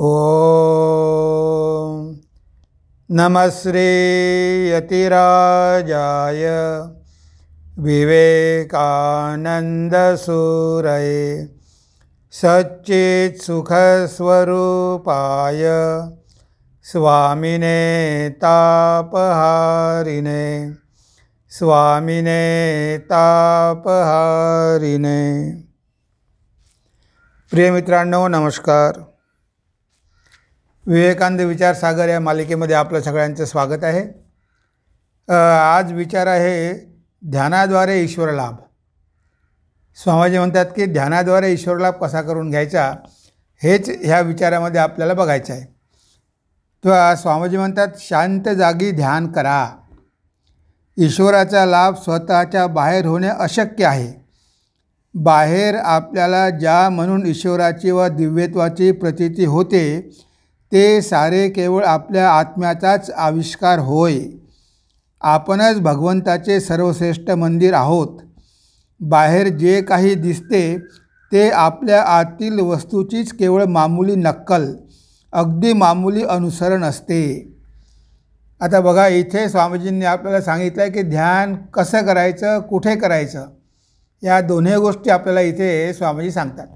ॐ नमश्रीयतिराजाय विवेकानन्दसूरये सच्चित्सुखस्वरूपाय स्वामिने तापहारिणे स्वामिने तापहारिणे प्रिय मित्रांनो नमस्कार विवेकानंद विचारसागर या मालिकेमध्ये आपलं सगळ्यांचं स्वागत आहे आज विचार आहे ध्यानाद्वारे ईश्वर लाभ स्वामीजी म्हणतात की ध्यानाद्वारे ईश्वर लाभ कसा करून घ्यायचा हेच ह्या विचारामध्ये आपल्याला बघायचं आहे तेव्हा स्वामीजी म्हणतात शांत जागी ध्यान करा ईश्वराचा लाभ स्वतःच्या बाहेर होणे अशक्य आहे बाहेर आपल्याला ज्या म्हणून ईश्वराची व दिव्यत्वाची प्रतीती होते ते सारे केवळ आपल्या आत्म्याचाच आविष्कार होय आपणच भगवंताचे सर्वश्रेष्ठ मंदिर आहोत बाहेर जे काही दिसते ते आपल्या आतील वस्तूचीच केवळ मामूली नक्कल अगदी मामूली अनुसरण असते आता बघा इथे स्वामीजींनी आपल्याला सांगितलं आहे की ध्यान कसं करायचं कुठे करायचं या दोन्ही गोष्टी आपल्याला इथे स्वामीजी सांगतात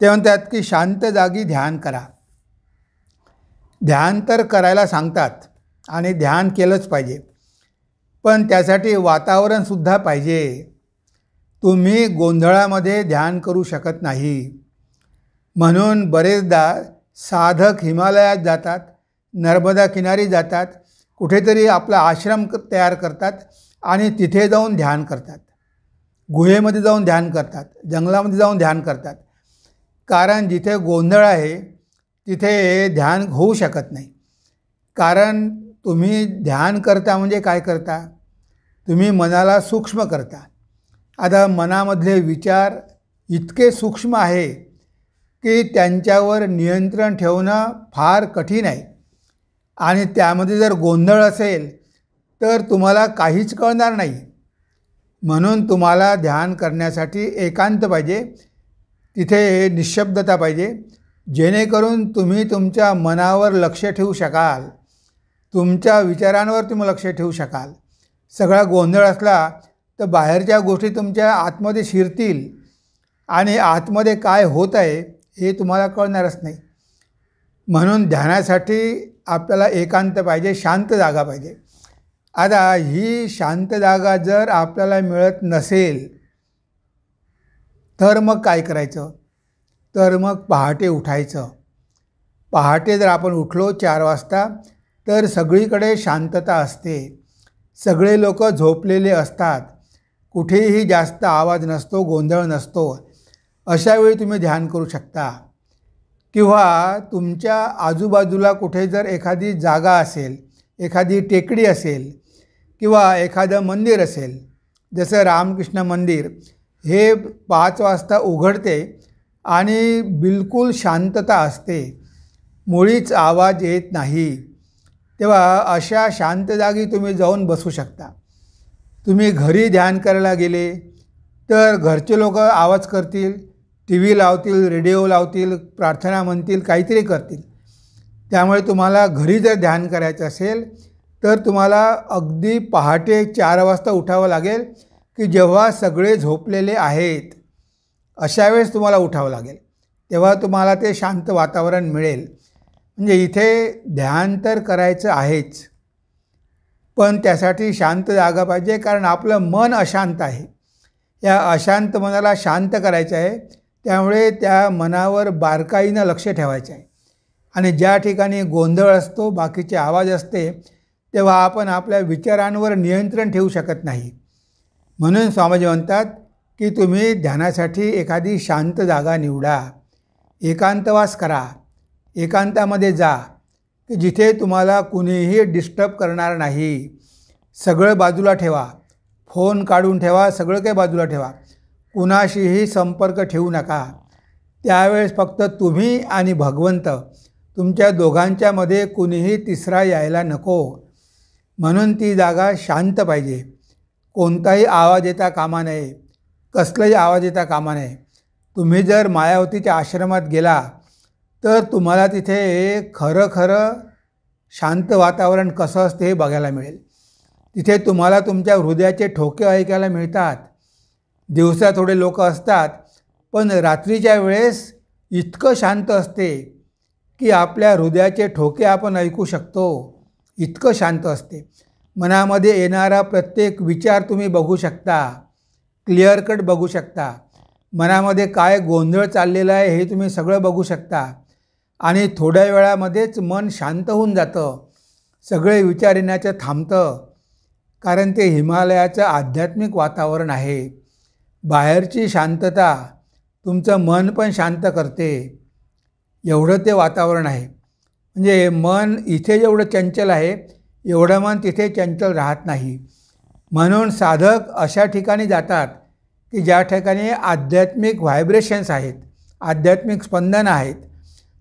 ते म्हणतात की शांत जागी ध्यान करा ध्यान तर करायला सांगतात आणि ध्यान केलंच पाहिजे पण त्यासाठी वातावरणसुद्धा पाहिजे तुम्ही गोंधळामध्ये ध्यान करू शकत नाही म्हणून बरेचदा साधक हिमालयात जातात नर्मदा किनारी जातात कुठेतरी आपला आश्रम तयार करतात आणि तिथे जाऊन ध्यान करतात गुहेमध्ये जाऊन ध्यान करतात जंगलामध्ये जाऊन ध्यान करतात कारण जिथे गोंधळ आहे तिथे ध्यान होऊ शकत नाही कारण तुम्ही ध्यान करता म्हणजे काय करता तुम्ही मनाला सूक्ष्म करता आता मनामधले विचार इतके सूक्ष्म आहे की त्यांच्यावर नियंत्रण ठेवणं फार कठीण आहे आणि त्यामध्ये जर गोंधळ असेल तर तुम्हाला काहीच कळणार नाही म्हणून तुम्हाला ध्यान करण्यासाठी एकांत पाहिजे तिथे निशब्दता पाहिजे जेणेकरून तुम्ही तुमच्या मनावर लक्ष ठेवू शकाल तुमच्या विचारांवर तुम्ही लक्ष ठेवू शकाल सगळा गोंधळ असला तर बाहेरच्या गोष्टी तुमच्या आतमध्ये शिरतील आणि आतमध्ये काय होत आहे हे तुम्हाला कळणारच नाही म्हणून ध्यानासाठी आपल्याला एकांत पाहिजे शांत जागा पाहिजे आता ही शांत जागा जर आपल्याला मिळत नसेल तर मग काय करायचं तर मग पहाटे उठायचं पहाटे जर आपण उठलो चार वाजता तर सगळीकडे शांतता असते सगळे लोक झोपलेले असतात कुठेही जास्त आवाज नसतो गोंधळ नसतो अशावेळी तुम्ही ध्यान करू शकता किंवा तुमच्या आजूबाजूला कुठे जर एखादी जागा असेल एखादी टेकडी असेल किंवा एखादं मंदिर असेल जसं रामकृष्ण मंदिर हे पाच वाजता उघडते आणि बिलकुल शांतता असते मुळीच आवाज येत नाही तेव्हा अशा शांत जागी तुम्ही जाऊन बसू शकता तुम्ही घरी ध्यान करायला गेले तर घरचे लोक आवाज करतील टी व्ही लावतील रेडिओ लावतील प्रार्थना म्हणतील काहीतरी करतील त्यामुळे तुम्हाला घरी जर ध्यान करायचं असेल तर तुम्हाला अगदी पहाटे चार वाजता उठावं लागेल की जेव्हा सगळे झोपलेले आहेत अशा वेळेस तुम्हाला उठावं लागेल तेव्हा तुम्हाला ते शांत वातावरण मिळेल म्हणजे इथे ध्यान तर करायचं आहेच पण त्यासाठी शांत जागा पाहिजे कारण आपलं मन अशांत आहे या अशांत मनाला शांत करायचं आहे त्यामुळे त्या मनावर बारकाईनं लक्ष ठेवायचं आहे आणि ज्या ठिकाणी गोंधळ असतो बाकीचे आवाज असते तेव्हा आपण आपल्या विचारांवर नियंत्रण ठेवू शकत नाही म्हणून स्वामीजी म्हणतात की तुम्ही ध्यानासाठी एखादी शांत जागा निवडा एकांतवास करा एकांतामध्ये जा की जिथे तुम्हाला कुणीही डिस्टर्ब करणार नाही सगळं बाजूला ठेवा फोन काढून ठेवा सगळं काही बाजूला ठेवा कुणाशीही संपर्क ठेवू नका त्यावेळेस फक्त तुम्ही आणि भगवंत तुमच्या दोघांच्यामध्ये कुणीही तिसरा यायला नको म्हणून ती जागा शांत पाहिजे कोणताही आवाज येता कामा नये कसलाही आवाज येता कामा नये तुम्ही जर मायावतीच्या आश्रमात गेला तर तुम्हाला तिथे खरं खरं शांत वातावरण कसं असते हे बघायला मिळेल तिथे तुम्हाला तुमच्या हृदयाचे ठोके ऐकायला मिळतात दिवसा थोडे लोक असतात पण रात्रीच्या वेळेस इतकं शांत असते की आपल्या हृदयाचे ठोके आपण ऐकू शकतो इतकं शांत असते मनामध्ये येणारा प्रत्येक विचार तुम्ही बघू शकता क्लिअर कट बघू शकता मनामध्ये काय गोंधळ चाललेला आहे हे तुम्ही सगळं बघू शकता आणि थोड्या वेळामध्येच मन शांत होऊन जातं सगळे विचार येण्याचं थांबतं कारण ते हिमालयाचं आध्यात्मिक वातावरण आहे बाहेरची शांतता तुमचं मन पण शांत करते एवढं ते वातावरण आहे म्हणजे मन इथे जेवढं चंचल आहे एवढं मन तिथे चंचल राहत नाही म्हणून साधक अशा ठिकाणी जातात की ज्या ठिकाणी आध्यात्मिक व्हायब्रेशन्स आहेत आध्यात्मिक स्पंदन आहेत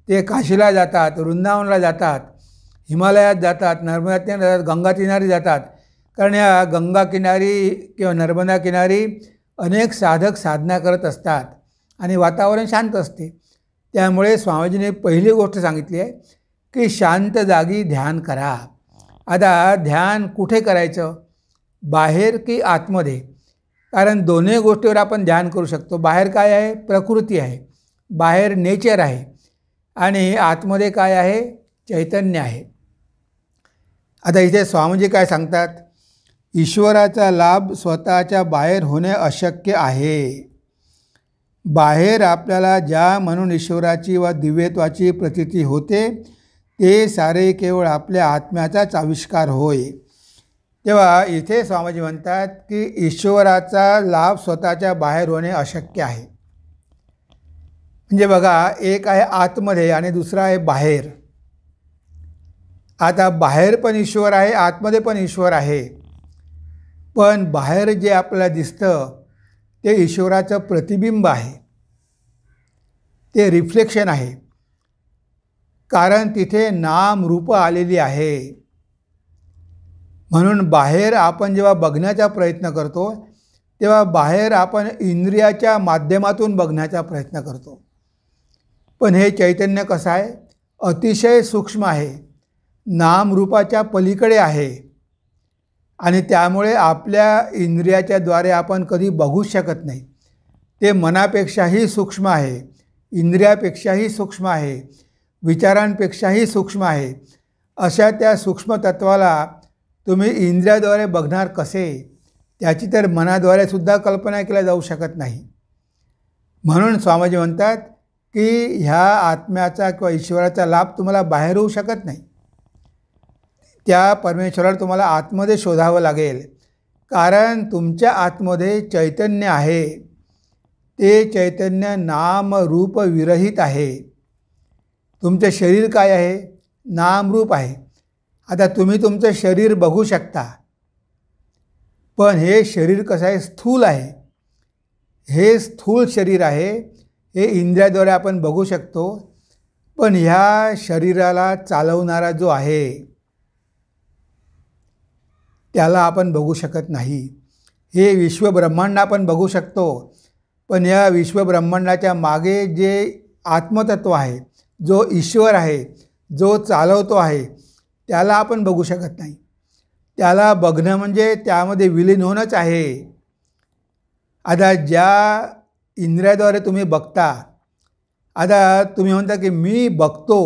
ते काशीला जातात वृंदावनला जातात हिमालयात जातात नर्मदा जातात गंगा किनारी जातात कारण या गंगा किनारी किंवा नर्मदा किनारी अनेक साधक साधना करत असतात आणि वातावरण शांत असते त्यामुळे स्वामीजीने पहिली गोष्ट सांगितली आहे की शांत जागी ध्यान करा आता ध्यान कुठे करायचं बाहेर की आतमध्ये कारण दोन्ही गोष्टीवर आपण ध्यान करू शकतो बाहेर काय आहे प्रकृती आहे बाहेर नेचर आहे आणि आतमध्ये काय आहे चैतन्य आहे आता इथे स्वामीजी काय सांगतात ईश्वराचा लाभ स्वतःच्या बाहेर होणे अशक्य आहे बाहेर आपल्याला ज्या म्हणून ईश्वराची वा दिव्यत्वाची प्रतिती होते ते सारे केवळ आपल्या आत्म्याचाच आविष्कार होय तेव्हा इथे स्वामीजी म्हणतात की ईश्वराचा लाभ स्वतःच्या बाहेर होणे अशक्य आहे म्हणजे बघा एक आहे आतमध्ये आणि दुसरा आहे बाहेर आता बाहेर पण ईश्वर आहे आतमध्ये पण ईश्वर आहे पण बाहेर जे आपल्याला दिसतं ते ईश्वराचं प्रतिबिंब आहे ते रिफ्लेक्शन आहे कारण तिथे नाम रूप आलेली आहे म्हणून बाहेर आपण जेव्हा बघण्याचा प्रयत्न करतो तेव्हा बाहेर आपण इंद्रियाच्या माध्यमातून बघण्याचा प्रयत्न करतो पण हे चैतन्य कसं आहे अतिशय सूक्ष्म आहे नामरूपाच्या पलीकडे आहे आणि त्यामुळे आपल्या इंद्रियाच्याद्वारे आपण कधी बघूच शकत नाही ते मनापेक्षाही सूक्ष्म आहे इंद्रियापेक्षाही सूक्ष्म आहे विचारांपेक्षाही सूक्ष्म आहे अशा त्या सूक्ष्म तत्वाला तुम्ही इंद्रियाद्वारे बघणार कसे त्याची तर मनाद्वारे सुद्धा कल्पना केल्या जाऊ शकत नाही म्हणून स्वामीजी म्हणतात की ह्या आत्म्याचा किंवा ईश्वराचा लाभ तुम्हाला बाहेर होऊ शकत नाही त्या परमेश्वराला तुम्हाला आतमध्ये शोधावं लागेल कारण तुमच्या आतमध्ये चैतन्य आहे ते चैतन्य नाम रूप विरहित आहे तुमचं शरीर काय आहे नामरूप आहे आता तुम्ही तुमचं शरीर बघू शकता पण हे शरीर कसं आहे स्थूल आहे हे स्थूल शरीर आहे हे इंद्रियाद्वारे आपण बघू शकतो पण ह्या शरीराला चालवणारा जो आहे त्याला आपण बघू शकत नाही हे विश्वब्रह्मांड आपण बघू शकतो पण या विश्वब्रह्मांडाच्या मागे जे आत्मतत्व आहे जो ईश्वर आहे जो चालवतो आहे त्याला आपण बघू शकत नाही त्याला बघणं म्हणजे त्यामध्ये विलीन होणंच आहे आता ज्या इंद्रियाद्वारे तुम्ही बघता आता तुम्ही म्हणता की मी बघतो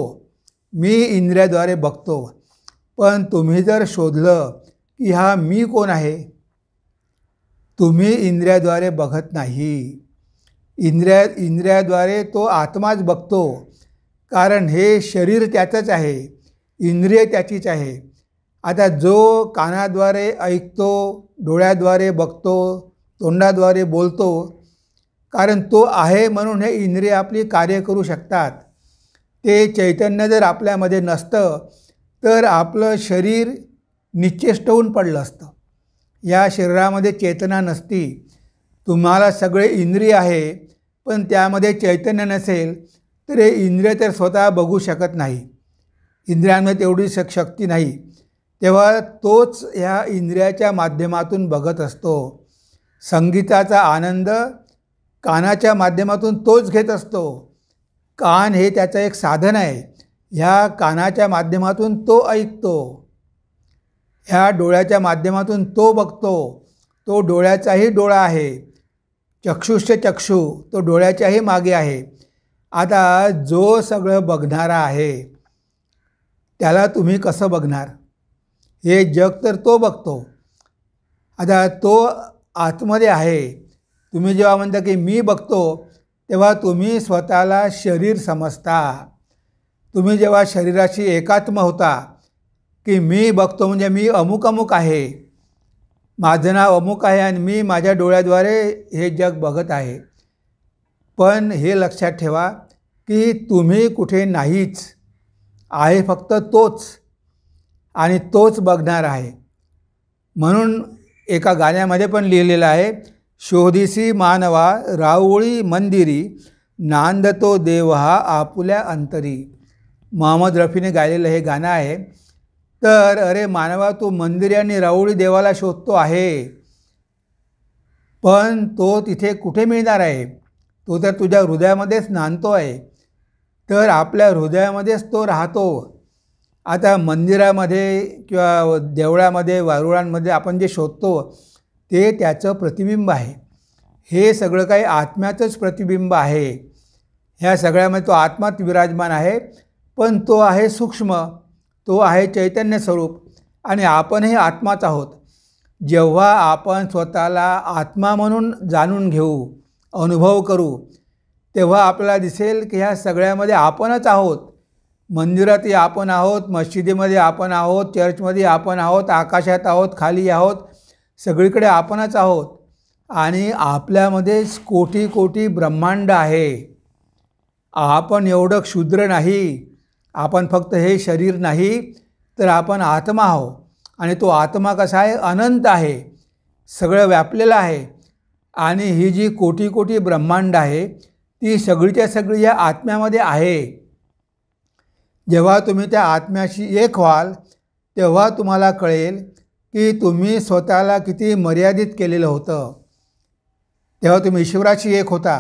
मी इंद्रियाद्वारे बघतो पण तुम्ही जर शोधलं की हा मी कोण आहे तुम्ही इंद्रियाद्वारे बघत नाही इंद्रिया इंद्रियाद्वारे तो आत्माच बघतो कारण हे शरीर त्याचंच आहे इंद्रिय त्याचीच आहे आता जो कानाद्वारे ऐकतो डोळ्याद्वारे बघतो तोंडाद्वारे बोलतो कारण तो आहे म्हणून हे इंद्रिय आपली कार्य करू शकतात ते चैतन्य जर आपल्यामध्ये नसतं तर आपलं शरीर निश्चिष्ट होऊन पडलं असतं या शरीरामध्ये चेतना नसती तुम्हाला सगळे इंद्रिय आहे पण त्यामध्ये चैतन्य नसेल तर हे इंद्रिय तर स्वतः बघू शकत नाही इंद्रियांमध्ये तेवढी शक शक्ती नाही तेव्हा तोच ह्या इंद्रियाच्या माध्यमातून बघत असतो संगीताचा आनंद कानाच्या माध्यमातून तोच घेत असतो कान हे त्याचं एक साधन आहे ह्या कानाच्या माध्यमातून तो ऐकतो ह्या डोळ्याच्या माध्यमातून तो बघतो तो डोळ्याचाही डोळा आहे चक्षुष्य चक्षु तो डोळ्याच्याही मागे आहे आता जो सगळं बघणारा आहे त्याला तुम्ही कसं बघणार हे जग तर तो बघतो आता तो आतमध्ये आहे तुम्ही जेव्हा म्हणता की मी बघतो तेव्हा तुम्ही स्वतःला शरीर समजता तुम्ही जेव्हा शरीराशी एकात्म होता की मी बघतो म्हणजे मी अमुक अमुक आहे माझं नाव अमुक आहे आणि मी माझ्या डोळ्याद्वारे हे जग बघत आहे पण हे लक्षात ठेवा की तुम्ही कुठे नाहीच आहे फक्त तोच आणि तोच बघणार आहे म्हणून एका गाण्यामध्ये पण लिहिलेलं आहे शोधिसी मानवा राऊळी मंदिरी तो देव हा आपुल्या अंतरी मोहम्मद रफीने गायलेलं हे गाणं आहे तर अरे मानवा तो मंदिर आणि राऊळी देवाला शोधतो आहे पण तो तिथे कुठे मिळणार आहे तो तर तुझ्या हृदयामध्येच नांदतो आहे तर आपल्या हृदयामध्येच तो राहतो आता मंदिरामध्ये किंवा देवळामध्ये वारुळांमध्ये आपण जे शोधतो ते त्याचं प्रतिबिंब आहे हे सगळं काही आत्म्याचंच प्रतिबिंब आहे ह्या सगळ्यामध्ये तो आत्मात विराजमान आहे पण तो आहे सूक्ष्म तो आहे चैतन्य स्वरूप आणि आपणही आत्माच आहोत जेव्हा आपण स्वतःला आत्मा म्हणून जाणून घेऊ अनुभव करू तेव्हा आपल्याला दिसेल की ह्या सगळ्यामध्ये आपणच आहोत मंदिरातही आपण आहोत मशिदीमध्ये आपण आहोत चर्चमध्ये आपण आहोत आकाशात आहोत खाली आहोत सगळीकडे आपणच आहोत आणि आपल्यामध्येच कोटी कोटी ब्रह्मांड आहे आपण एवढं क्षुद्र नाही आपण फक्त हे शरीर नाही तर आपण आत्मा आहो आणि तो आत्मा कसा आहे अनंत आहे सगळं व्यापलेलं आहे आणि ही जी कोटी कोटी ब्रह्मांड आहे ती सगळीच्या सगळी या आत्म्यामध्ये आहे जेव्हा तुम्ही त्या आत्म्याशी एक व्हाल तेव्हा तुम्हाला कळेल की तुम्ही स्वतःला किती मर्यादित केलेलं होतं तेव्हा तुम्ही ईश्वराशी एक होता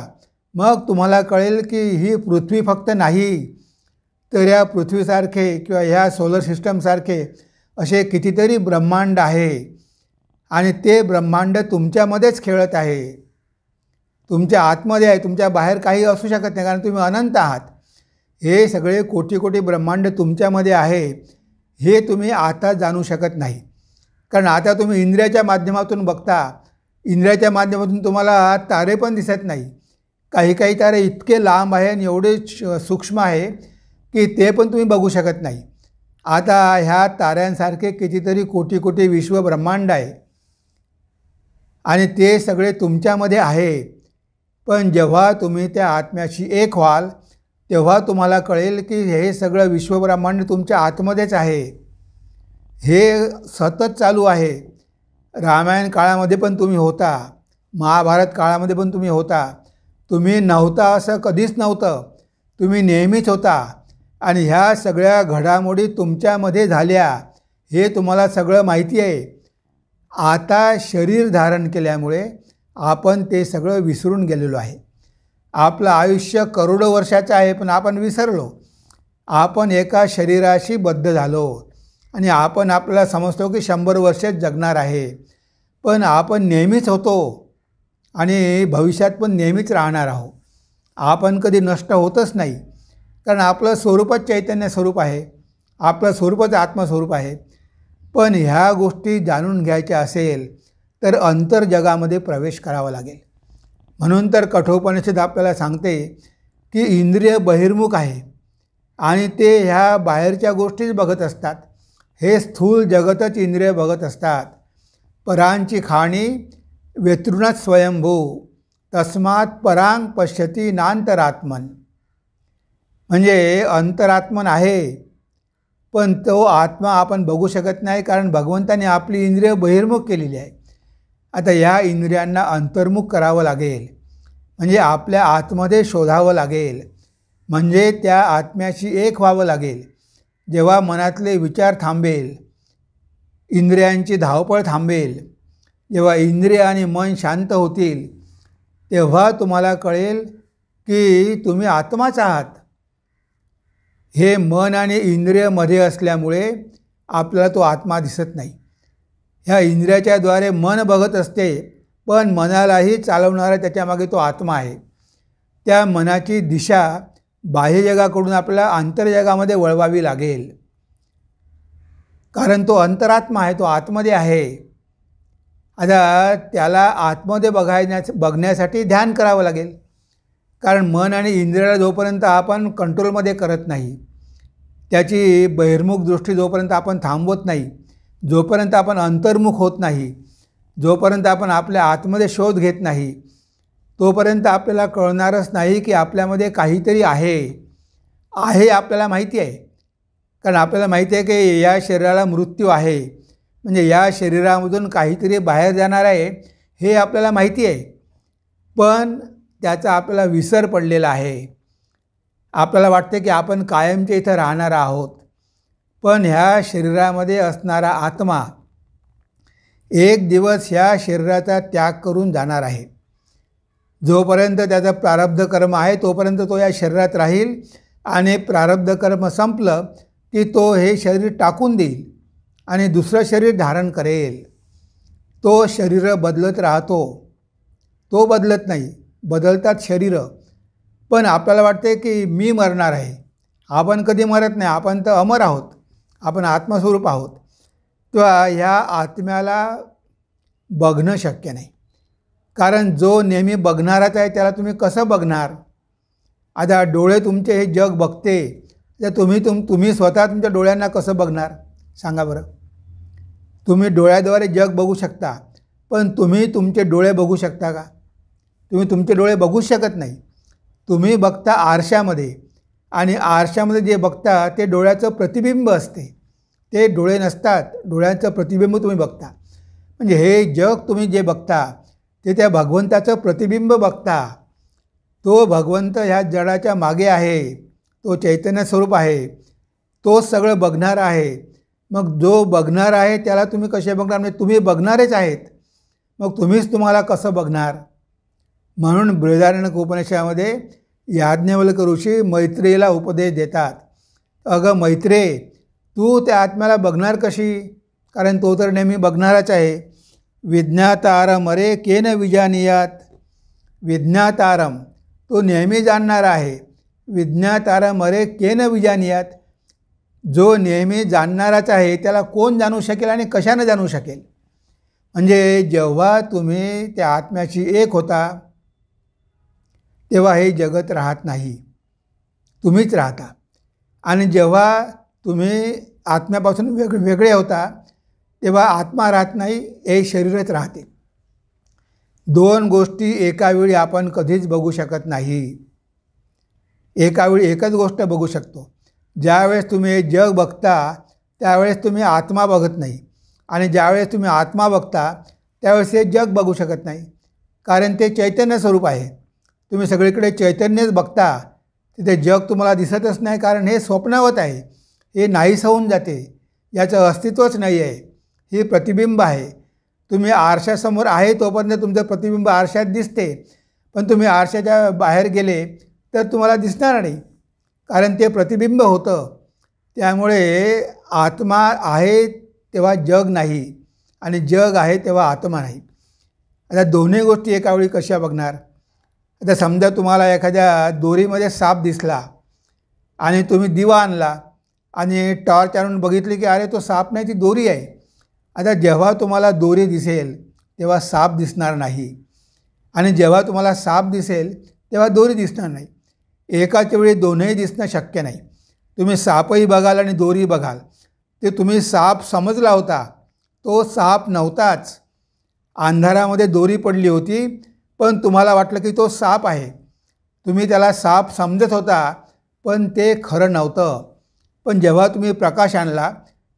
मग तुम्हाला कळेल की ही पृथ्वी फक्त नाही तर या पृथ्वीसारखे किंवा ह्या सोलर सिस्टमसारखे असे कितीतरी ब्रह्मांड आहे आणि ते ब्रह्मांड तुमच्यामध्येच खेळत आहे तुमच्या आतमध्ये आहे तुमच्या बाहेर काही असू शकत नाही कारण तुम्ही अनंत आहात हे सगळे कोटी कोटी ब्रह्मांड तुमच्यामध्ये आहे हे तुम्ही आता जाणू शकत नाही कारण आता तुम्ही इंद्रियाच्या माध्यमातून बघता इंद्रियाच्या माध्यमातून तुम्हाला तारे पण दिसत नाही काही काही तारे इतके लांब आहे आणि एवढे सूक्ष्म आहे की ते पण तुम्ही बघू शकत नाही आता ह्या ताऱ्यांसारखे कितीतरी कोटी कोटी विश्व ब्रह्मांड आहे आणि ते सगळे तुमच्यामध्ये आहे पण जेव्हा तुम्ही त्या आत्म्याशी एक व्हाल तेव्हा तुम्हाला कळेल की हे सगळं विश्वब्रह्मांड तुमच्या आतमध्येच आहे हे सतत चालू आहे रामायण काळामध्ये पण तुम्ही होता महाभारत काळामध्ये पण तुम्ही होता तुम्ही नव्हता असं कधीच नव्हतं तुम्ही नेहमीच होता आणि ह्या सगळ्या घडामोडी तुमच्यामध्ये झाल्या हे तुम्हाला सगळं माहिती आहे आता शरीर धारण केल्यामुळे आपण ते सगळं विसरून गेलेलो आहे आपलं आयुष्य करोडो वर्षाचं आहे पण आपण विसरलो आपण एका शरीराशी बद्ध झालो आणि आपण आपल्याला समजतो की शंभर वर्षेच जगणार आहे पण आपण नेहमीच होतो आणि भविष्यात पण नेहमीच राहणार आहोत आपण कधी नष्ट होतच नाही कारण आपलं स्वरूपच चैतन्य स्वरूप आहे आपलं स्वरूपच आत्मस्वरूप आहे पण ह्या गोष्टी जाणून घ्यायच्या असेल तर अंतर जगामध्ये प्रवेश करावा लागेल म्हणून तर कठोपनिषद आपल्याला सांगते की इंद्रिय बहिर्मुख आहे आणि ते ह्या बाहेरच्या गोष्टीच बघत असतात हे स्थूल जगतच इंद्रिय बघत असतात परांची खाणी वेतृणच स्वयंभू तस्मात परांग पश्यती नांतरात्मन म्हणजे अंतरात्मन आहे पण तो आत्मा आपण बघू शकत नाही कारण भगवंताने आपली इंद्रिय बहिर्मुख केलेली आहे आता या इंद्रियांना अंतर्मुख करावं लागेल म्हणजे आपल्या आतमध्ये शोधावं लागेल म्हणजे त्या आत्म्याशी एक व्हावं लागेल जेव्हा मनातले विचार थांबेल इंद्रियांची धावपळ थांबेल जेव्हा इंद्रिय आणि मन शांत होतील तेव्हा तुम्हाला कळेल की तुम्ही आत्माच आहात हे मन आणि इंद्रियमध्ये असल्यामुळे आपल्याला तो आत्मा दिसत नाही ह्या इंद्रियाच्याद्वारे मन बघत असते पण मनालाही चालवणारा त्याच्यामागे तो आत्मा आहे त्या मनाची दिशा बाह्यजगाकडून जगाकडून आपल्याला आंतरजगामध्ये वळवावी लागेल कारण तो अंतरात्मा आहे तो आतमध्ये आहे आता त्याला आतमध्ये बघायण्यास बघण्यासाठी ध्यान करावं लागेल कारण मन आणि इंद्रियाला जोपर्यंत आपण कंट्रोलमध्ये करत नाही त्याची बहिर्मुख दृष्टी जोपर्यंत आपण थांबवत नाही जोपर्यंत आपण अंतर्मुख होत नाही जोपर्यंत आपण आपल्या आतमध्ये शोध घेत नाही तोपर्यंत आपल्याला कळणारच नाही की आपल्यामध्ये काहीतरी आहे आहे आपल्याला माहिती आहे कारण आपल्याला माहिती आहे की या शरीराला मृत्यू आहे म्हणजे या शरीरामधून काहीतरी बाहेर जाणार आहे हे आपल्याला माहिती आहे पण त्याचा आपल्याला विसर पडलेला आहे आपल्याला वाटते की आपण कायमच्या इथं राहणार आहोत पण ह्या शरीरामध्ये असणारा आत्मा एक दिवस ह्या शरीराचा त्याग करून जाणार आहे जोपर्यंत त्याचा प्रारब्ध कर्म आहे तोपर्यंत तो या शरीरात राहील आणि प्रारब्ध कर्म संपलं की तो हे शरीर टाकून देईल आणि दुसरं शरीर धारण करेल तो शरीर बदलत राहतो तो बदलत नाही बदलतात शरीर पण आपल्याला वाटते की मी मरणार आहे आपण कधी मरत नाही आपण तर अमर आहोत आपण आत्मस्वरूप आहोत तेव्हा ह्या आत्म्याला बघणं शक्य नाही कारण जो नेहमी बघणाराच आहे त्याला तुम्ही कसं बघणार आता डोळे तुमचे हे जग बघते तर तुम्ही तुम तुम्ही स्वतः तुमच्या डोळ्यांना कसं बघणार सांगा बरं तुम्ही डोळ्याद्वारे जग बघू शकता पण तुम्ही तुमचे डोळे बघू शकता का तुम्ही तुमचे डोळे बघूच शकत नाही तुम्ही बघता आरशामध्ये आणि आरशामध्ये जे बघता ते डोळ्याचं प्रतिबिंब असते ते डोळे नसतात डोळ्यांचं प्रतिबिंब तुम्ही बघता म्हणजे हे जग तुम्ही जे बघता ते त्या भगवंताचं प्रतिबिंब बघता तो भगवंत ह्या जडाच्या मागे आहे तो चैतन्य स्वरूप आहे तो सगळं बघणार आहे मग जो बघणार आहे त्याला तुम्ही कसे बघणार म्हणजे तुम्ही बघणारेच आहेत मग तुम्हीच तुम्हाला कसं बघणार म्हणून बृहदारण्यक उपनिषामध्ये याज्ञवल्क ऋषी मैत्रेला उपदेश देतात अगं मैत्रे तू त्या आत्म्याला बघणार कशी कारण तो तर नेहमी बघणाराच आहे विज्ञातारम अरे केन विजानियात विज्ञातारम तो नेहमी जाणणारा आहे विज्ञातारम अरे केन विजानियात जो नेहमी जाणणाराच आहे त्याला कोण जाणू शकेल आणि कशाने जाणू शकेल म्हणजे जेव्हा तुम्ही त्या आत्म्याशी एक होता तेव्हा हे जगत राहत नाही तुम्हीच राहता आणि जेव्हा तुम्ही आत्म्यापासून वेग वेगळे होता तेव्हा आत्मा राहत नाही हे शरीरच राहते दोन गोष्टी एकावेळी आपण कधीच बघू शकत नाही एकावेळी एकच गोष्ट बघू शकतो ज्यावेळेस तुम्ही जग बघता त्यावेळेस तुम्ही आत्मा बघत नाही आणि ज्यावेळेस तुम्ही आत्मा बघता त्यावेळेस हे जग बघू शकत नाही कारण ते चैतन्य स्वरूप आहे तुम्ही सगळीकडे चैतन्यच बघता तिथे जग तुम्हाला दिसतच नाही कारण हे स्वप्नावत आहे हे नाहीस होऊन जाते याचं अस्तित्वच नाही आहे ही प्रतिबिंब आहे तुम्ही आरशासमोर आहे तोपर्यंत तुमचं प्रतिबिंब आरशात दिसते पण तुम्ही आरशाच्या बाहेर गेले तर तुम्हाला दिसणार नाही कारण ते प्रतिबिंब होतं त्यामुळे आत्मा आहे तेव्हा जग नाही आणि जग आहे तेव्हा आत्मा नाही आता दोन्ही गोष्टी एका वेळी कशा बघणार आता समजा तुम्हाला एखाद्या दोरीमध्ये साप दिसला आणि तुम्ही दिवा आणला आणि टॉर्च आणून बघितली की अरे तो साप नाही ती दोरी आहे आता जेव्हा तुम्हाला दोरी दिसेल तेव्हा साप दिसणार नाही आणि जेव्हा तुम्हाला साप दिसेल तेव्हा दोरी दिसणार नाही एकाच वेळी दोन्ही दिसणं शक्य नाही तुम्ही सापही बघाल आणि दोरी बघाल ते तुम्ही साप समजला होता तो साप नव्हताच अंधारामध्ये दोरी पडली होती पण तुम्हाला वाटलं की तो साप आहे तुम्ही त्याला साप समजत होता पण ते खरं नव्हतं पण जेव्हा तुम्ही प्रकाश आणला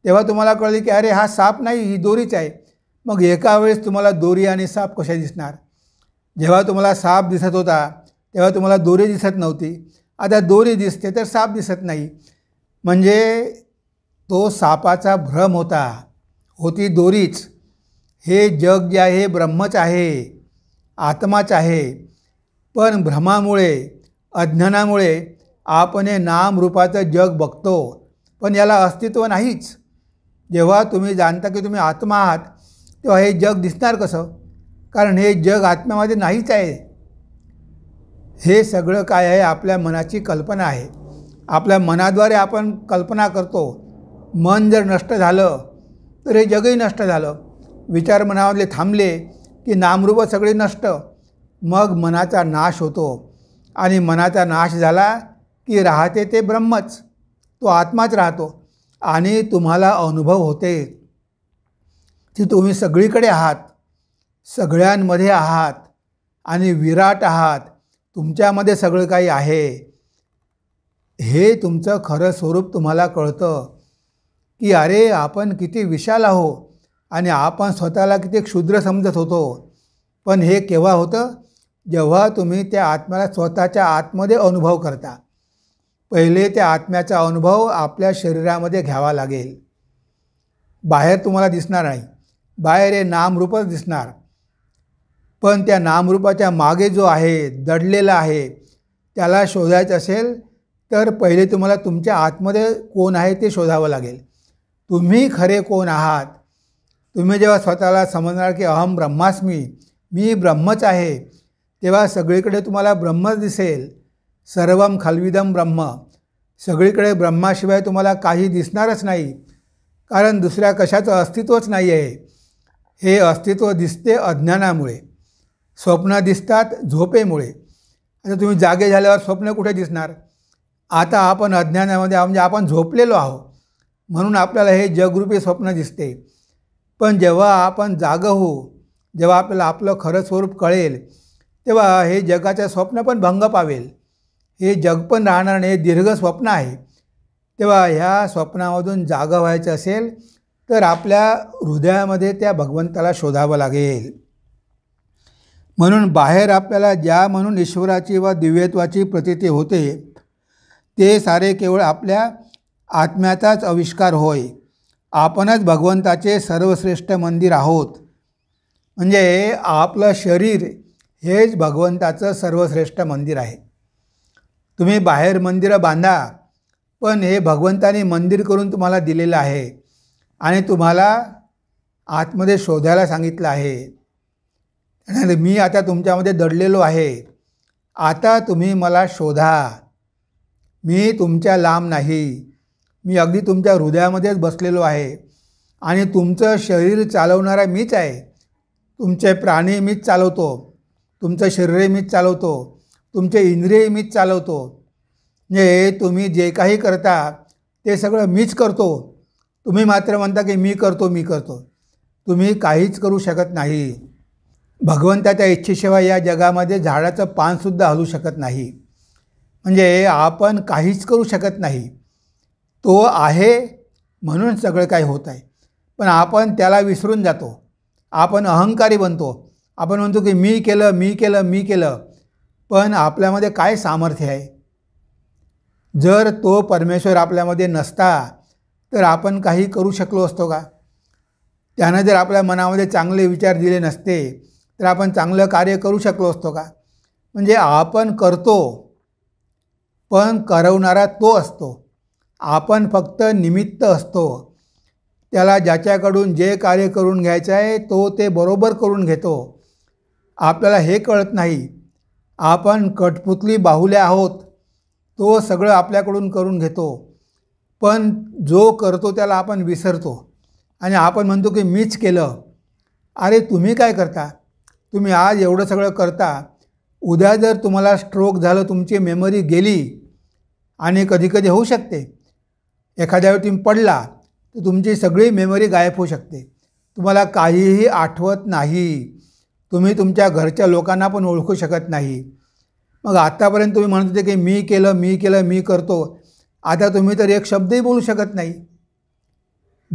तेव्हा तुम्हाला कळले की अरे हा साप नाही ही दोरीच आहे मग एका वेळेस तुम्हाला दोरी आणि साप कशा दिसणार जेव्हा तुम्हाला साप दिसत होता तेव्हा तुम्हाला दोरी दिसत नव्हती आता दोरी दिसते तर साप दिसत नाही म्हणजे तो सापाचा भ्रम होता होती दोरीच हे जग जे आहे ब्रह्मच आहे आत्माच आहे पण भ्रमामुळे अज्ञानामुळे आपण हे नामरूपाचं जग बघतो पण याला अस्तित्व नाहीच जेव्हा तुम्ही जाणता की तुम्ही आत्मा आहात तेव्हा हे जग दिसणार कसं कारण हे जग आत्म्यामध्ये नाहीच आहे हे सगळं काय आहे आपल्या मनाची कल्पना आहे आपल्या मनाद्वारे आपण कल्पना करतो मन जर नष्ट झालं तर हे जगही नष्ट झालं विचार मनामधले थांबले की नामरूप सगळे नष्ट मग मनाचा नाश होतो आणि मनाचा नाश झाला की राहते ते ब्रह्मच तो आत्माच राहतो आणि तुम्हाला अनुभव होते की तुम्ही सगळीकडे आहात सगळ्यांमध्ये आहात आणि विराट आहात तुमच्यामध्ये सगळं काही आहे हे तुमचं खरं स्वरूप तुम्हाला कळतं की अरे आपण किती विशाल आहो आणि आपण स्वतःला किती क्षुद्र समजत होतो पण हे केव्हा होतं जेव्हा तुम्ही त्या आत्म्याला स्वतःच्या आतमध्ये अनुभव करता पहिले त्या आत्म्याचा अनुभव आपल्या शरीरामध्ये घ्यावा लागेल बाहेर तुम्हाला दिसणार नाही बाहेर हे नामरूपच दिसणार पण त्या नामरूपाच्या मागे जो आहे दडलेला आहे त्याला शोधायचं असेल तर पहिले तुम्हाला तुमच्या आतमध्ये कोण आहे ते शोधावं लागेल तुम्ही खरे कोण आहात तुम्ही जेव्हा स्वतःला समजणार की अहम ब्रह्मास्मी मी ब्रह्मच आहे तेव्हा सगळीकडे तुम्हाला ब्रह्मच दिसेल सर्वम खालविदम ब्रह्म सगळीकडे ब्रह्माशिवाय तुम्हाला काही दिसणारच नाही कारण दुसऱ्या कशाचं अस्तित्वच नाही आहे हे अस्तित्व दिसते अज्ञानामुळे स्वप्न दिसतात झोपेमुळे आता तुम्ही जागे झाल्यावर स्वप्न कुठे दिसणार आता आपण अज्ञानामध्ये म्हणजे आपण झोपलेलो आहोत म्हणून आपल्याला हे जगरूपी स्वप्न दिसते पण जेव्हा आपण जाग होऊ जेव्हा आपल्याला आपलं खरं स्वरूप कळेल तेव्हा हे जगाचं स्वप्न पण भंग पावेल हे जगपण राहणार नाही दीर्घ स्वप्न आहे तेव्हा ह्या स्वप्नामधून जागा व्हायचं असेल तर आपल्या हृदयामध्ये त्या भगवंताला शोधावं लागेल म्हणून बाहेर आपल्याला ज्या म्हणून ईश्वराची वा दिव्यत्वाची प्रतिती होते ते सारे केवळ आपल्या आत्म्याचाच आविष्कार होय आपणच भगवंताचे सर्वश्रेष्ठ मंदिर आहोत म्हणजे आपलं शरीर हेच भगवंताचं सर्वश्रेष्ठ मंदिर आहे तुम्ही बाहेर मंदिरं बांधा पण हे भगवंताने मंदिर करून तुम्हाला दिलेलं आहे आणि तुम्हाला आतमध्ये शोधायला सांगितलं आहे मी आता तुमच्यामध्ये दडलेलो आहे आता तुम्ही मला शोधा मी तुमच्या लांब नाही मी अगदी तुमच्या हृदयामध्येच बसलेलो आहे आणि तुमचं शरीर चालवणारा मीच आहे तुमचे प्राणी मीच चालवतो तुमचं शरीर मीच चालवतो तुमचे इंद्रिय मीच चालवतो म्हणजे तुम्ही जे काही करता ते सगळं मीच करतो तुम्ही मात्र म्हणता की मी करतो मी करतो तुम्ही काहीच करू शकत नाही भगवंताच्या इच्छेशिवाय या जगामध्ये झाडाचं पानसुद्धा हलू शकत नाही म्हणजे आपण काहीच करू शकत नाही तो आहे म्हणून सगळं काही होत आहे पण आपण त्याला विसरून जातो आपण अहंकारी बनतो आपण म्हणतो की मी केलं मी केलं मी केलं पण आपल्यामध्ये काय सामर्थ्य आहे जर तो परमेश्वर आपल्यामध्ये नसता तर आपण काही करू शकलो असतो का त्यानं जर आपल्या मनामध्ये चांगले विचार दिले नसते तर आपण चांगलं कार्य करू शकलो असतो का म्हणजे आपण करतो पण करवणारा तो असतो आपण फक्त निमित्त असतो त्याला ज्याच्याकडून जे कार्य करून घ्यायचं आहे तो ते बरोबर करून घेतो आपल्याला हे कळत नाही आपण कठपुतली बाहुले आहोत तो सगळं आपल्याकडून करून घेतो पण जो करतो त्याला आपण विसरतो आणि आपण म्हणतो की मीच केलं अरे तुम्ही काय करता तुम्ही आज एवढं सगळं करता उद्या जर तुम्हाला स्ट्रोक झालं तुमची मेमरी गेली आणि कधीकधी होऊ शकते एखाद्या वेळी तुम्ही पडला तर तुमची सगळी मेमरी गायब होऊ शकते तुम्हाला काहीही आठवत नाही तुम्ही तुमच्या घरच्या लोकांना पण ओळखू शकत नाही मग आत्तापर्यंत तुम्ही म्हणत होते की मी केलं मी केलं मी करतो आता तुम्ही तर एक शब्दही बोलू शकत नाही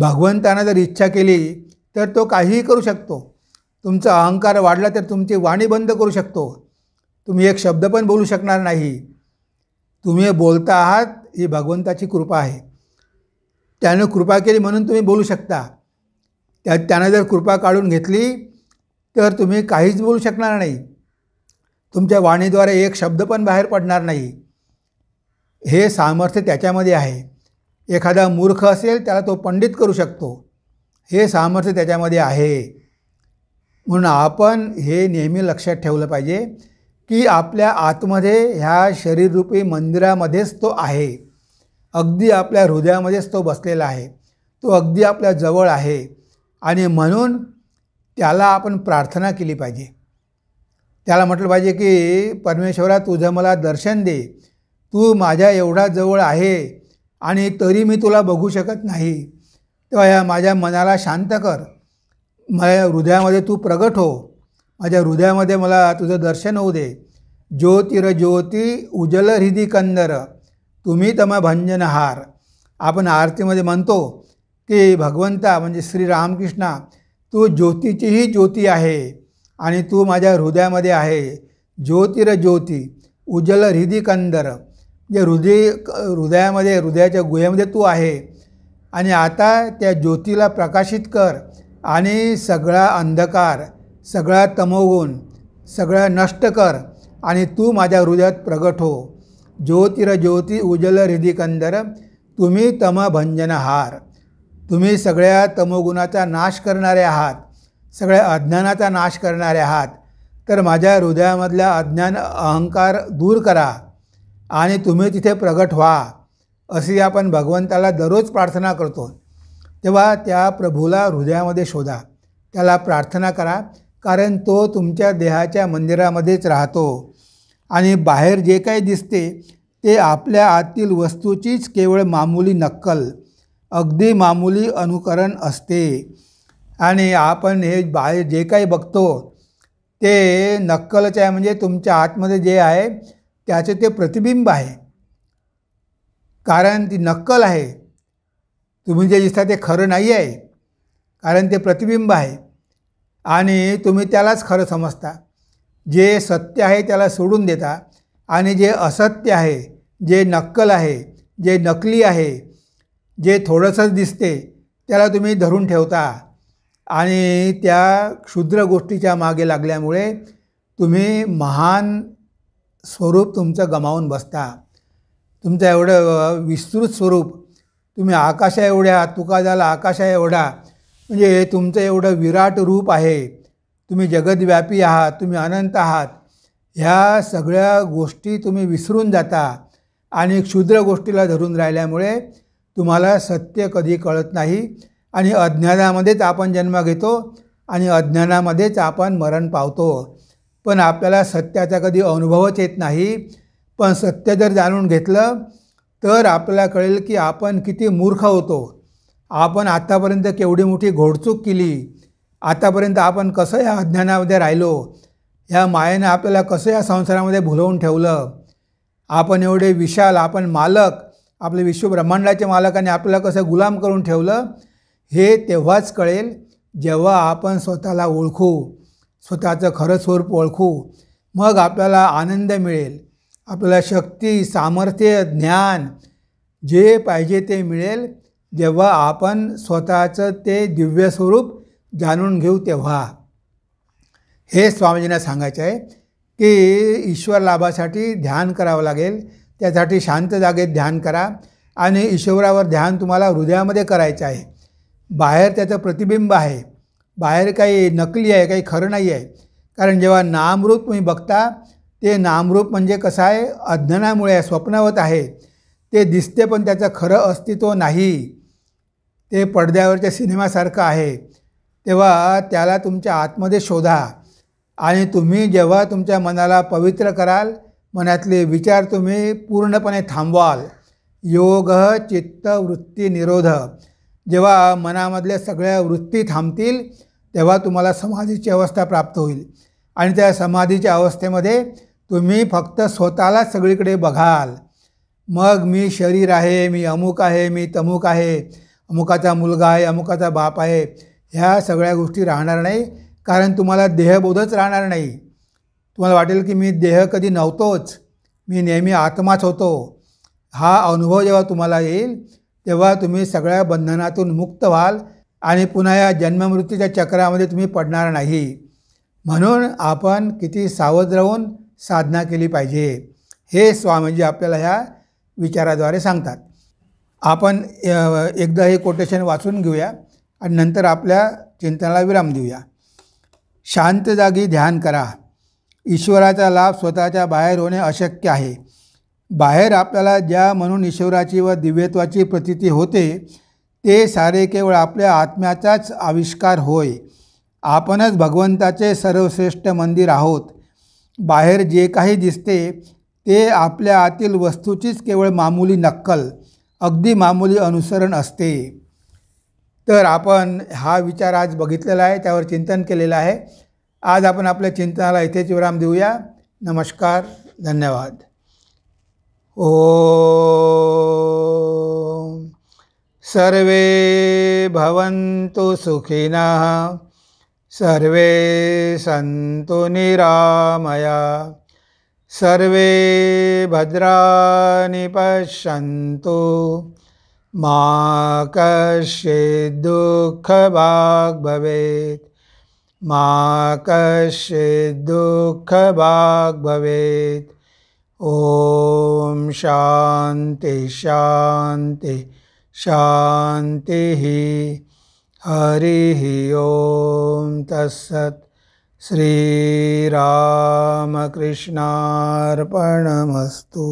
भगवंतानं जर इच्छा केली तर तो काहीही करू शकतो तुमचा अहंकार वाढला तर तुमची वाणी बंद करू शकतो तुम्ही एक शब्द पण बोलू शकणार नाही तुम्ही बोलता आहात ही भगवंताची कृपा आहे त्यानं कृपा केली म्हणून तुम्ही बोलू शकता त्या त्यानं जर कृपा काढून घेतली तर तुम्ही काहीच बोलू शकणार नाही तुमच्या वाणीद्वारे एक शब्द पण बाहेर पडणार नाही हे सामर्थ्य त्याच्यामध्ये आहे एखादा मूर्ख असेल त्याला तो पंडित करू शकतो हे सामर्थ्य त्याच्यामध्ये आहे म्हणून आपण हे नेहमी लक्षात ठेवलं पाहिजे की आपल्या आतमध्ये ह्या शरीररूपी मंदिरामध्येच तो आहे अगदी आपल्या हृदयामध्येच तो बसलेला आहे तो अगदी आपल्या जवळ आहे आणि म्हणून त्याला आपण प्रार्थना केली पाहिजे त्याला म्हटलं पाहिजे की परमेश्वरा तुझं मला दर्शन दे तू माझ्या एवढा जवळ आहे आणि तरी मी तुला बघू शकत नाही तेव्हा या माझ्या मनाला शांत कर माझ्या हृदयामध्ये तू प्रगट हो माझ्या हृदयामध्ये मला तुझं दर्शन होऊ दे ज्योतिर ज्योती उजल हृदी कंदर तुम्ही तमा भंजनहार आपण आरतीमध्ये म्हणतो की भगवंता म्हणजे श्री रामकृष्णा तू ज्योतीचीही ज्योती आहे आणि तू माझ्या हृदयामध्ये आहे ज्योतिर ज्योती उज्ज्वल हृदी कंदर जे हृदय हृदयामध्ये हृदयाच्या गुहेमध्ये तू आहे आणि आता त्या ज्योतीला प्रकाशित कर आणि सगळा अंधकार सगळा तमोगुण सगळा नष्ट कर आणि तू माझ्या हृदयात प्रगट हो ज्योतिर ज्योती उज्ज्वल हृदिकंदर तुम्ही हार तुम्ही सगळ्या तमोगुणाचा नाश करणारे आहात सगळ्या अज्ञानाचा नाश करणारे आहात तर माझ्या हृदयामधल्या अज्ञान अहंकार दूर करा आणि तुम्ही तिथे प्रगट व्हा अशी आपण भगवंताला दररोज प्रार्थना करतो तेव्हा त्या प्रभूला हृदयामध्ये शोधा त्याला प्रार्थना करा कारण तो तुमच्या देहाच्या मंदिरामध्येच राहतो आणि बाहेर जे काही दिसते ते आपल्या आतील वस्तूचीच केवळ मामूली नक्कल अगदी मामूली अनुकरण असते आणि आपण हे बाहेर जे काही बघतो ते नक्कलच आहे म्हणजे तुमच्या आतमध्ये जे आहे त्याचे ते प्रतिबिंब आहे कारण ती नक्कल आहे तुम्ही जे दिसता ते खरं नाही आहे कारण ते प्रतिबिंब आहे आणि तुम्ही त्यालाच खरं समजता जे सत्य आहे त्याला सोडून देता आणि जे असत्य आहे जे नक्कल आहे जे नकली आहे जे थोडंसंच दिसते त्याला तुम्ही धरून ठेवता आणि त्या क्षुद्र गोष्टीच्या मागे लागल्यामुळे तुम्ही महान स्वरूप तुमचं गमावून बसता तुमचं एवढं विस्तृत स्वरूप तुम्ही आकाशा एवढ्या झाला आकाशा एवढा म्हणजे तुमचं एवढं विराट रूप आहे तुम्ही जगदव्यापी आहात तुम्ही अनंत आहात ह्या सगळ्या गोष्टी तुम्ही विसरून जाता आणि क्षुद्र गोष्टीला धरून राहिल्यामुळे तुम्हाला सत्य कधी कळत नाही आणि अज्ञानामध्येच आपण जन्म घेतो आणि अज्ञानामध्येच आपण मरण पावतो पण आपल्याला सत्याचा कधी अनुभवच येत नाही पण सत्य जर जाणून घेतलं तर आपल्याला कळेल की आपण किती मूर्ख होतो आपण आत्तापर्यंत केवढी मोठी घोडचूक केली आतापर्यंत आपण कसं या अज्ञानामध्ये राहिलो ह्या मायेनं आपल्याला कसं या संसारामध्ये भुलवून ठेवलं आपण एवढे विशाल आपण मालक आपले विश्वब्रह्मांडाच्या मालकाने आपल्याला कसं गुलाम करून ठेवलं हे तेव्हाच कळेल जेव्हा आपण स्वतःला ओळखू स्वतःचं खरं स्वरूप ओळखू मग आपल्याला आनंद मिळेल आपल्याला शक्ती सामर्थ्य ज्ञान जे पाहिजे ते मिळेल जेव्हा आपण स्वतःचं ते दिव्य स्वरूप जाणून घेऊ तेव्हा हे स्वामीजींना सांगायचं आहे की ईश्वर लाभासाठी ध्यान करावं लागेल त्यासाठी शांत जागेत ध्यान करा आणि ईश्वरावर ध्यान तुम्हाला हृदयामध्ये करायचं आहे बाहेर त्याचं प्रतिबिंब आहे बाहेर काही नकली आहे काही खरं नाही आहे कारण जेव्हा नामरूप तुम्ही बघता ते नामरूप म्हणजे कसं आहे अज्ञानामुळे स्वप्नावत आहे ते दिसते पण त्याचं खरं अस्तित्व नाही ते पडद्यावरच्या सिनेमासारखं आहे तेव्हा त्याला तुमच्या आतमध्ये शोधा आणि तुम्ही जेव्हा तुमच्या मनाला पवित्र कराल मनातले विचार तुम्ही पूर्णपणे थांबवाल योग चित्त वृत्ती निरोध जेव्हा मनामधल्या सगळ्या वृत्ती थांबतील तेव्हा तुम्हाला समाधीची अवस्था प्राप्त होईल आणि त्या समाधीच्या अवस्थेमध्ये तुम्ही फक्त स्वतःला सगळीकडे बघाल मग मी शरीर आहे मी अमुक आहे मी तमुक आहे अमुकाचा मुलगा आहे अमुकाचा बाप आहे ह्या सगळ्या गोष्टी राहणार नाही कारण तुम्हाला देहबोधच राहणार नाही तुम्हाला वाटेल की मी देह कधी नव्हतोच मी नेहमी आत्माच होतो हा अनुभव जेव्हा तुम्हाला येईल तेव्हा तुम्ही सगळ्या बंधनातून मुक्त व्हाल आणि पुन्हा या जन्ममृत्यूच्या चक्रामध्ये तुम्ही पडणार नाही म्हणून आपण किती सावध राहून साधना केली पाहिजे हे स्वामीजी आपल्याला ह्या विचाराद्वारे सांगतात आपण एकदा हे कोटेशन वाचून घेऊया आणि नंतर आपल्या चिंतनाला विराम देऊया शांत जागी ध्यान करा ईश्वराचा लाभ स्वतःच्या बाहेर होणे अशक्य आहे बाहेर आपल्याला ज्या म्हणून ईश्वराची व दिव्यत्वाची प्रतिती होते ते सारे केवळ आपल्या आत्म्याचाच आविष्कार होय आपणच भगवंताचे सर्वश्रेष्ठ मंदिर आहोत बाहेर जे काही दिसते ते आपल्या आतील वस्तूचीच केवळ मामुली नक्कल अगदी मामुली अनुसरण असते तर आपण हा विचार आज बघितलेला आहे त्यावर चिंतन केलेलं आहे आज आपण आपल्या चिंतनाला इथेच विराम देऊया नमस्कार धन्यवाद ओ सर्वे भवन्तु सुखिनः सर्वे सन्तु निरामया सर्वे भद्राणि पश्यन्तु मा कश्चित् दुःखभाग् भवेत् मा कश्चिद्दुःखभाग् भवेत् ॐ शान्ति शान्ति शान्तिः हरिः ॐ तत्सत् श्रीरामकृष्णार्पणमस्तु